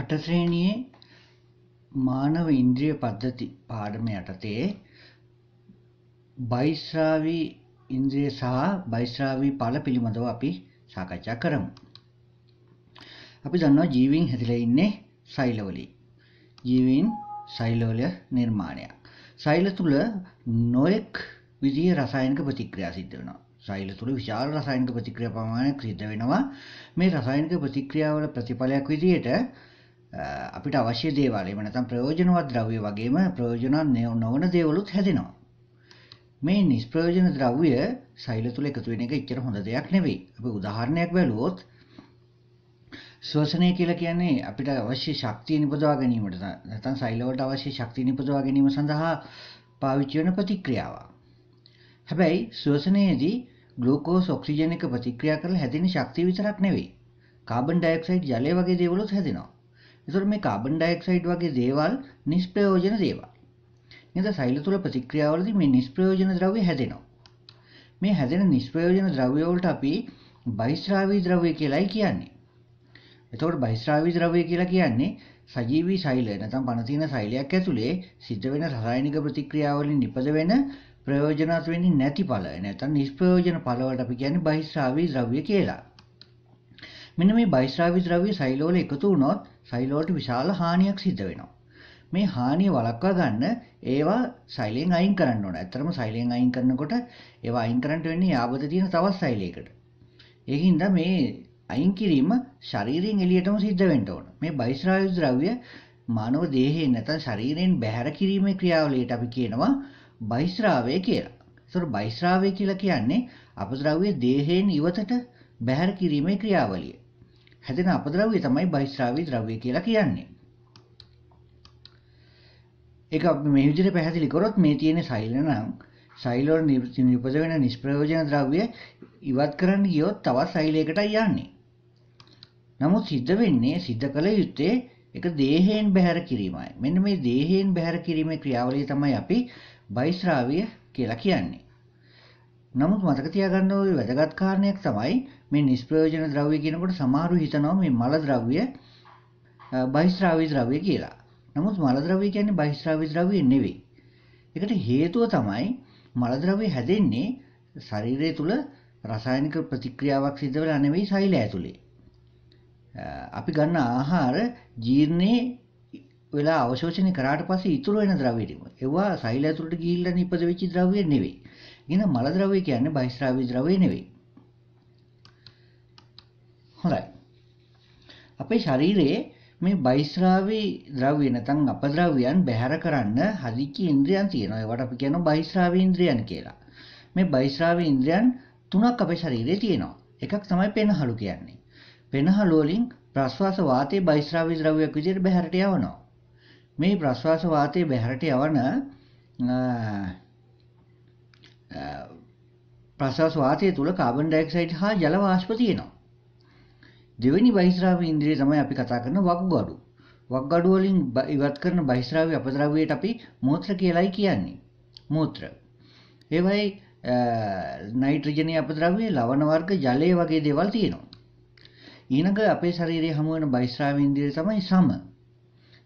අටශ්‍රේණියේ මානව ඉන්ද්‍රිය පද්ධති පාඩම යටතේ බයිස්රාවී ඉන්ද්‍රිය සහ බයිස්රාවී පල පිළිබඳව අපි සාකච්ඡා කරමු. අපි දන්නවා ජීවීන් හැදිලා ඉන්නේ සෛලවලි. ජීවීන් සෛලවල නිර්මාණයක්. සෛල තුල නොයෙක් විදිහේ රසායනික ප්‍රතික්‍රියා සිද්ධ වෙනවා. සෛල තුළ විශාල රසායනික ප්‍රතික්‍රියා ප්‍රමාණයක් සිද්ධ වෙනවා. මේ රසායනික ප්‍රතික්‍රියාවල ප්‍රතිඵලයක් විදිහට අපිට අවශ්‍ය දේවල් එහෙම නැත්නම් ප්‍රයෝජනවත් ද්‍රව්‍ය වගේම ප්‍රයෝජනවත් නොවන දේවලුත් හැදෙනවා. මේ නිෂ්ප්‍රයෝජන ද්‍රව්‍ය සෛල තුල එකතු වෙන එක එච්චර හොඳ දෙයක් නෙවෙයි. අපි උදාහරණයක් බැලුවොත් ශ්වසනය කියලා කියන්නේ අපිට අවශ්‍ය ශක්තිය නිපදවා ගැනීමට නැත්නම් සෛල වලට අවශ්‍ය ශක්තිය නිපදවා ගැනීම සඳහා පාවිච්චි වෙන ප්‍රතික්‍රියාවක්. හැබැයි ශ්වසනයේදී ග්ලූකෝස් ඔක්සිජන් එක ප්‍රතික්‍රියා කරලා හැදෙන ශක්තිය විතරක් නෙවෙයි. කාබන් ඩයොක්සයිඩ් ජලය වගේ දේවලුත් හැදෙනවා. එතකොට මේ කාබන් ඩයොක්සයිඩ් වගේ දේවල් නිෂ්ප්‍රයෝජන දේවල්. නේද? සෛල තුල ප්‍රතික්‍රියාවලදී මේ නිෂ්ප්‍රයෝජන ද්‍රව්‍ය හැදෙනවා. මේ හැදෙන නිෂ්ප්‍රයෝජන ද්‍රව්‍ය වලට අපි බහිස්රාවී ද්‍රව්‍ය කියලායි කියන්නේ. එතකොට බහිස්රාවී ද්‍රව්‍ය කියලා කියන්නේ සජීවී ශෛල නැත්නම් පණ තියෙන ශෛලයක් ඇතුලේ සිද්ධ වෙන රසායනික ප්‍රතික්‍රියාවලින් නිපද වෙන ප්‍රයෝජනවත් වෙන්නේ නැති ඵල නැත්නම් නිෂ්ප්‍රයෝජන ඵලවලට අපි කියන්නේ බහිස්රාවී ද්‍රව්‍ය කියලා. මෙන්න මේ බහිස්රාවී ද්‍රව්‍ය ශෛලවල එකතු වුණොත් සෛලෝට විශාල හානියක් සිද්ධ වෙනවා. මේ හානිය වළක්වා ගන්න ඒවා සෛලෙන් අයින් කරන්න ඕන. ඇත්තරම සෛලෙන් අයින් කරනකොට ඒවා අයින් කරන්නට වෙන්නේ යාබත තියෙන තවත් සෛලයකට. ඒකින්ද මේ අයින් කිරීම ශරීරයෙන් එළියටම සිද්ධ වෙන්න ඕන. මේ බයිස්රායු ද්‍රව්‍ය මානව දේහයෙන් නැත්නම් ශරීරයෙන් බැහැර කිරීමේ ක්‍රියාවලියට අපි කියනවා බයිස්රාවය කියලා. ඒතර බයිස්රාවය කියලා කියන්නේ අපද්‍රව්‍ය දේහයෙන් ඉවතට බැහැර කිරීමේ ක්‍රියාවලිය. හැදෙන අපද්‍රව්‍ය තමයි බහිස්රාවී ද්‍රව්‍ය කියලා කියන්නේ. ඒක මේ විදිහට පැහැදිලි කරොත් මේ තියෙන සෛල නම් සෛල වල නිපද වෙන නිෂ්ප්‍රයෝජන ද්‍රව්‍ය ඉවත් කරන්න ගියොත් තවත් සෛලයකටයි යන්නේ. නමුත් සිද්ධ වෙන්නේ සිද්ධ කළ යුත්තේ ඒක දේහයෙන් බැහැර කිරීමයි. මෙන්න මේ දේහයෙන් බැහැර කිරීමේ ක්‍රියාවලිය තමයි අපි බහිස්රාවීය කියලා කියන්නේ. නමුත් මතක තියාගන්න ඕයි වැදගත් කාරණයක් තමයි මේ නිෂ්ප්‍රයෝජන ද්‍රව්‍ය කියනකොට සමහරු හිතනවා මේ මල ද්‍රව්‍ය බහිස්ත්‍රාවී ද්‍රව්‍ය කියලා. නමුත් මල ද්‍රව්‍ය කියන්නේ බහිස්ත්‍රාවී ද්‍රව්‍ය නෙවෙයි. ඒකට හේතුව තමයි මල ද්‍රව්‍ය හැදෙන්නේ ශරීරය තුල රසායනික ප්‍රතික්‍රියාවක් සිදු වෙලා නෙවෙයි සෛල ඇතුලේ. අපි ගන්න ආහාර ජීර්ණයේ වෙලා අවශෝෂණය කරාට පස්සේ ඉතුරු වෙන ද්‍රව්‍ය ටික. ඒවා සෛල ඇතුලට ගිහිල්ලා නිපද වෙච්ච ද්‍රව්‍ය නෙවෙයි. එහෙනම් මල ද්‍රවය කියන්නේ බහිස්රාවී ද්‍රවය නෙවෙයි. හොඳයි. අපේ ශරීරයේ මේ බහිස්රාවී ද්‍රව්‍ය නැත්නම් අපද්‍රව්‍යයන් බැහැර කරන්න හදිච්ච ඉන්ද්‍රියන් තියෙනවා. ඒවට අපි කියනවා බහිස්රාවී ඉන්ද්‍රියන් කියලා. මේ බහිස්රාවී ඉන්ද්‍රියන් තුනක් අපේ ශරීරයේ තියෙනවා. එකක් තමයි පෙනහළු කියන්නේ. පෙනහළු වලින් ප්‍රශ්වාස වාතයේ බහිස්රාවී ද්‍රව්‍යයක් විදිහට බහැරට යවනවා. මේ ප්‍රශ්වාස වාතයේ බහැරට යවන ප්‍රශ්වාස වාතය තුළ කාබන් ඩයොක්සයිඩ් හා ජල වාෂ්ප තියෙනවා. දෙවෙනි බහිස්රාව ඉන්ද්‍රිය තමයි අපි කතා කරන වක්ගඩු. වක්ගඩු වලින් ඉවත් කරන බහිස්රාවයේ අපද්‍රව්‍යයට අපි මූත්‍ර කියලායි කියන්නේ. මූත්‍ර. ඒවයි නයිට්‍රජනයේ අපද්‍රව්‍ය, ලවණ වර්ග, ජලය වගේ දේවල් තියෙනවා. ඊළඟ අපේ ශරීරයේ හමු වෙන බහිස්රාව ඉන්ද්‍රිය තමයි සම.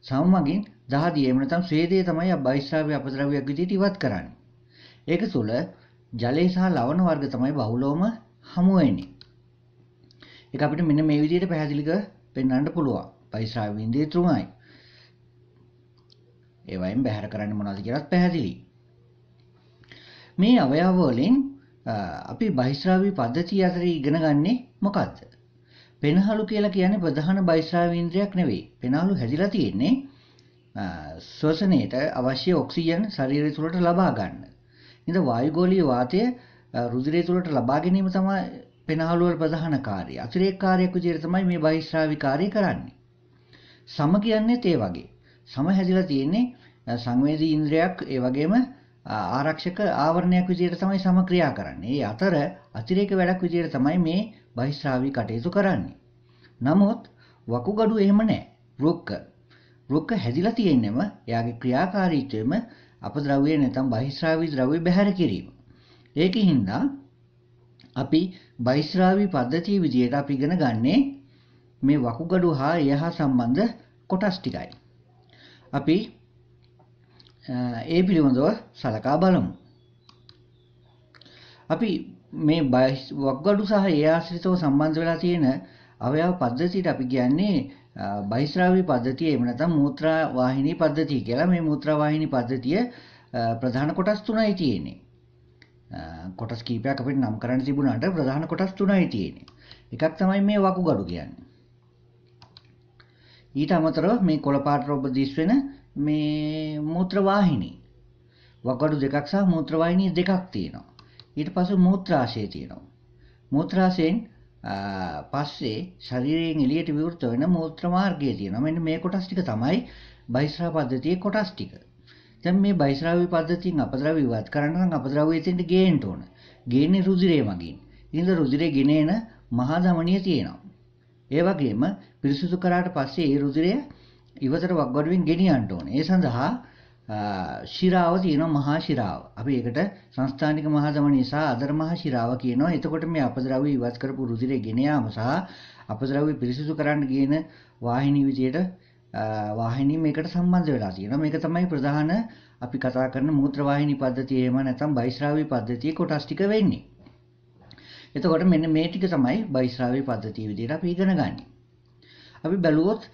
සම මගින් දහදිය එහෙම නැත්නම් ස්වේදයේ තමයි බහිස්රාවයේ අපද්‍රව්‍යයක් විදිහට ඉවත් කරන්නේ. ඒක තුළ ජලය සහ ලවණ වර්ග තමයි බහුලවම හමු වෙන්නේ. ඒක අපිට මෙන්න මේ විදිහට පැහැදිලිව පෙන්වන්න පුළුවන්. පයිස්රාව බින්දුවේ ත්‍රුමයි. ඒවයින් බැහැර කරන්න මොනවද කියලාත් පැහැදිලි. මේ අවයව වලින් අපි බහිස්රාවී පද්ධතිය අතර ඉගෙන ගන්නේ මොකද්ද? පෙනහළු කියලා කියන්නේ ප්‍රධාන බයිස්රාවී ඉන්ද්‍රියක් නෙවෙයි. පෙනහළු හැදිලා තියෙන්නේ ශ්වසනයට අවශ්‍ය ඔක්සිජන් ශරීරය තුළට ලබා ගන්න. හිඳ වායුගෝලී වාතය රුධිරය තුළට ලබා ගැනීම තමයි පෙනහළු වල ප්‍රධාන කාර්යය. අතිරේක කාර්යයක් විදිහට තමයි මේ බහිස්රාවි කාර්යය කරන්නේ. සම කියන්නේ ඒ වගේ. සම හැදිලා තියෙන්නේ සංවේදී ඉන්ද්‍රයක් ඒ වගේම ආරක්ෂක ආවරණයක් විදිහට තමයි සම ක්‍රියා කරන්නේ. ඒ අතර අතිරේක වැඩක් විදිහට තමයි මේ බහිස්රාවි කටයුතු කරන්නේ. නමුත් වකුගඩු එහෙම නැහැ. රුක්ක. රුක්ක හැදිලා තියෙන්නම එයාගේ ක්‍රියාකාරීත්වයම අපද්‍රව්‍ය නැත්නම් බහිස්රාවි ද්‍රව්‍ය බැහැර කිරීම. ඒකෙන් හින්දා අපි බහිස්රාවි පද්ධතිය විදිහට අපි ඉගෙන ගන්නේ මේ වකුගඩු හා එහා සම්බන්ධ කොටස් ටිකයි. අපි ඒ පිළිබඳව සලකා බලමු. අපි මේ වකුගඩු සහ එහා ශ්‍රිතව සම්බන්ධ වෙලා තියෙන අවයව පද්ධතියට අපි කියන්නේ බයිස්රාවි පද්ධතිය එහෙම නැත්නම් මූත්‍රා වාහිනී පද්ධතිය කියලා මේ මූත්‍රා වාහිනී පද්ධතිය ප්‍රධාන කොටස් තුනයි තියෙන්නේ. කොටස් කීපයක් අපිට නම් කරන්න තිබුණාට ප්‍රධාන කොටස් තුනයි තියෙන්නේ. එකක් තමයි මේ වකුගඩු කියන්නේ. ඊට අමතරව මේ කොළපාට රොබ දිස් වෙන මේ මූත්‍ර වාහිනී වකුගඩු දෙකක් සහ මූත්‍ර වාහිනී දෙකක් තියෙනවා. ඊට පස්සේ මූත්‍රාශය තියෙනවා. මූත්‍රාශයෙන් පස්සේ ශරීරයෙන් එළියට විවෘත වෙන මූත්‍ර මාර්ගය තියෙනවා. මෙන්න මේ කොටස් ටික තමයි බයිස්රා පද්ධතියේ කොටස් ටික. දැන් මේ බයිස්රාවි පද්ධතියෙන් අපද්‍රව්‍ය ඉවත් කරන්න නම් අපද්‍රව්‍ය එතෙන්ට ගේන්න ඕන. ගේන්නේ රුධිරය මගින්. ඉතින් රුධිරේ ගෙනේන මහා ධමනිය තියෙනවා. ඒ වගේම පිරිසුදු කරාට පස්සේ ඒ රුධිරය ඉවතට වක්ගඩුවෙන් ගෙනියන්න ඕන. ඒ සඳහා ශිරාව තියෙනවා මහා ශිරාව. අපි ඒකට සංස්ථානික මහදමනී සහ අදර මහා ශිරාව කියනවා. එතකොට මේ අපද්‍රව්‍ය ඉවත් කරපු රුධිරය ගෙන යාම සහ අපද්‍රව්‍ය පිරිසිදු කරන්න ගේන වාහිනී විදියට වාහිනී මේකට සම්බන්ධ වෙලා තියෙනවා. මේක තමයි ප්‍රධාන අපි කතා කරන මූත්‍ර වාහිනී පද්ධතිය එහෙම නැත්නම් බයිස්රාවි පද්ධතියේ කොටස් ටික වෙන්නේ. එතකොට මෙන්න මේ ටික තමයි බයිස්රාවි පද්ධතිය විදියට අපි ඉගෙන ගන්නේ. අපි බැලුවොත්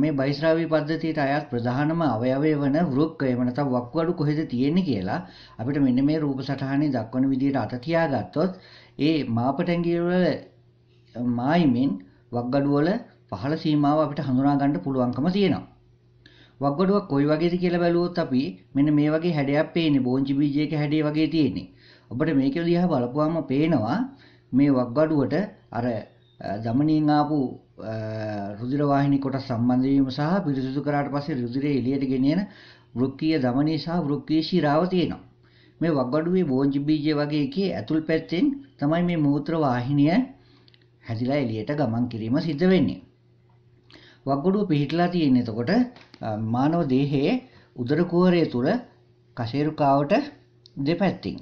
මේ බයිස්රාවී පද්ධතියට අයත් ප්‍රධානම අවයවය වන වෘක්ක එමනත වක්වඩු කොහෙද තියෙන්නේ කියලා අපිට මෙන්න මේ රූප සටහනේ දක්වන විදිහට අත තියාගත්තොත් ඒ මාපටැංගිවල මායිමින් වක්ගඩු වල පහළ සීමාව අපිට හඳුනා ගන්න පුළුවන්කම තියෙනවා. වක්ගඩුවක් කොයි වගේද කියලා බැලුවොත් අපි මෙන්න මේ වගේ හැඩයක් පේන්නේ බෝංචි බීජයක හැඩය වගේ තියෙන්නේ. ඔබට මේක දිහා බලපුවාම පේනවා මේ වක්ගඩුවට අර දමනින් ආපු රුධිර වාහිනී කොටස් සම්බන්ධ වීම සහ පිරිසුදු කරාට පස්සේ රුධිරය එළියට ගෙනියන වෘක්කීය දමනයේ සහ වෘක්කීය ශිරාව තියෙනවා. මේ වගඩුවේ බෝංචි බීජය වගේ එකේ ඇතුල් පැත්තෙන් තමයි මේ මූත්‍ර වාහිනිය හැදිලා එළියට ගමන් කිරීම සිද්ධ වෙන්නේ. වගඩුව පිහිටලා තියෙන එතකොට මානව දේහයේ උදර කුහරය තුල කශේරුකාවට දෙපැත්තින්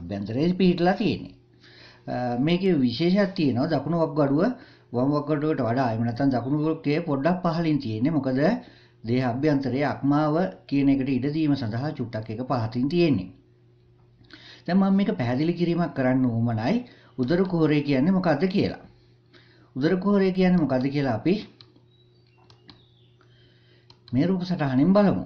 අභ්‍යන්තරයේ පිහිටලා තියෙන්නේ. මේකේ විශේෂයක් තියෙනවා දකුණු වගඩුව වම් වක්කටුවට වඩා එහෙම නැත්නම් දකුණු වක්‍රයේ පොඩ්ඩක් පහළින් තියෙන්නේ. මොකද දේහ අභ්‍යන්තරයේ අක්මාව කියන එකට ඉඩ දීම සඳහා චුට්ටක් එක පහතින් තියෙන්නේ. දැන් මම මේක පැහැදිලි කිරීමක් කරන්න උවමනයි උදර කුහරය කියන්නේ මොකද්ද කියලා. උදර කුහරය කියන්නේ මොකද්ද කියලා අපි මේ රූප සටහනින් බලමු.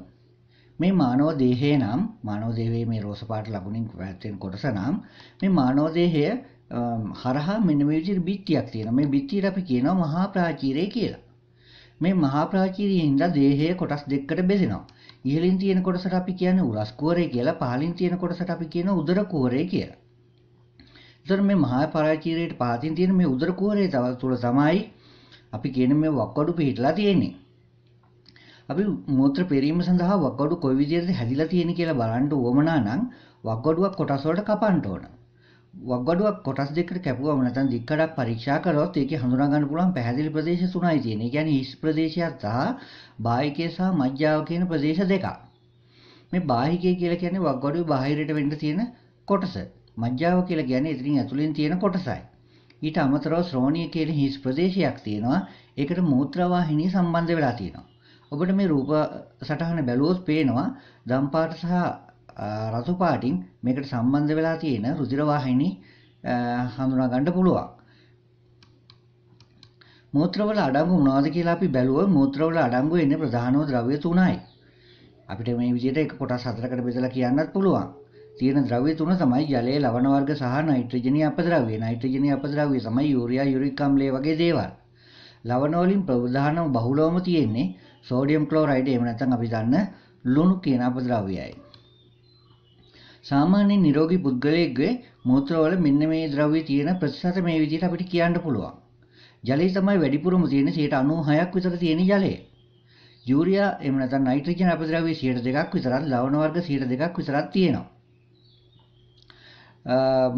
මේ මානව දේහය නම් මානව දේහයේ මේ රෝස පාට ලකුණින් පැහැදිලි කොටස නම් මේ මානව දේහය හරහා මෙන්න මේ විදිහට බිත්තියක් තියෙනවා. මේ බිත්තියට අපි කියනවා මහා ප්‍රාචීරය කියලා. මේ මහා ප්‍රාචීරයේ ඉඳලා දේහය කොටස් දෙකකට බෙදෙනවා. ඉහළින් තියෙන කොටසට අපි කියන්නේ උරස් කුවරය කියලා, පහළින් තියෙන කොටසට අපි කියනවා උදර කුවරය කියලා. ඒතර මේ මහා ප්‍රාචීරයේ පහතින් තියෙන මේ උදර කුවරය තුළ තමයි අපි කියන මේ වක්කඩු පිහිටලා තියෙන්නේ. අපි මූත්‍ර පෙරීම සඳහා වක්කඩු කොයි විදිහටද හැදිලා තියෙන්නේ කියලා බලන්න ඕමනා නම් වක්කඩුවක් කොටස් වලට කපන්න ඕනේ. වක්ගඩුවක් කොටස් දෙකට කැපුවම නැත්නම් දික්කඩක් පරීක්ෂා කළොත් ඒකේ හඳුනා ගන්න පුළුවන් පැහැදිලි ප්‍රදේශ තුනයි තියෙන්නේ. ඒ කියන්නේ හිස් ප්‍රදේශයක් සහ බාහිකය සහ මජ්ජාව කියන ප්‍රදේශ දෙකක්. මේ බාහිකය කියලා කියන්නේ වක්ගඩුවේ බාහිරයට වෙන්න තියෙන කොටස. මජ්ජාව කියලා කියන්නේ ඉතින් ඇතුලෙන් තියෙන කොටසයි. ඊට අමතරව ශ්‍රෝණිය කියන හිස් ප්‍රදේශයක් තියෙනවා. ඒකට මූත්‍රවාහිනිය සම්බන්ධ වෙලා තියෙනවා. ඔබට මේ රූප සටහන බැලුවොත් පේනවා දම්පාට සහ රතු පාටින් මේකට සම්බන්ධ වෙලා තියෙන රුධිර වාහිනි හඳුනා ගන්න පුළුවන්. මූත්‍රවල අඩංගු මොනවද කියලා අපි බැලුවොත් මූත්‍රවල අඩංගු ඉන්නේ ප්‍රධානම ද්‍රව්‍ය තුනයි. අපිට මේ විදිහට එක කොටස් හතරකට බෙදලා කියන්නත් පුළුවන්. තියෙන ද්‍රව්‍ය තුන තමයි ජලයේ ලවණ වර්ග සහ නයිට්‍රජනීය අපද්‍රව්‍ය. නයිට්‍රජනීය අපද්‍රව්‍ය තමයි යූරියා, යුරික් අම්ලය වගේ දේවල්. ලවණ වලින් ප්‍රධානම බහුලවම තියෙන්නේ සෝඩියම් ක්ලෝරයිඩ් එහෙම නැත්නම් අපි දන්න ලුණු කියන අපද්‍රව්‍යයයි. සාමාන්‍යයෙන් නිරෝගී පුද්ගලයෙක්ගේ මූත්‍රවල මෙන්න මේ ද්‍රව්‍ය තියෙන ප්‍රතිශත මේ විදිහට අපිට කියන්න පුළුවන්. ජලය තමයි වැඩිපුරම තියෙන 96ක් විතර තියෙන ජලය. යූරියා එහෙම නැත්නම් නයිට්‍රජන් අපද්‍රව්‍ය 102ක් විතරත් ලවණ වර්ග 102ක් විතරක් තියෙනවා.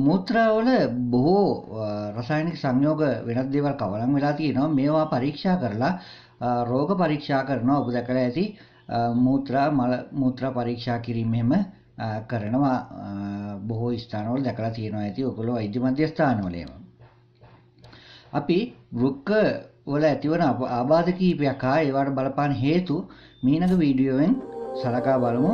මූත්‍රාවල බොහෝ රසායනික සංයෝග වෙනත් දේවල් කවලම් වෙලා තියෙනවා මේවා පරීක්ෂා කරලා රෝග පරීක්ෂා කරනවා ඔබ දැකලා ඇති මූත්‍රා මල මූත්‍රා පරීක්ෂා කිරීම එහෙම කරනවා බොහෝ ස්ථානවල දැකලා තියෙනවා ඇති ඔයගොල්ලෝ වෛද්‍ය මධ්‍යස්ථානවල ඒවා. අපි වෘක්ක වල ඇතිවන ආබාධ කීපයක් හා ඒවට බලපාන හේතු මීනක වීඩියෝවෙන් සලකා බලමු.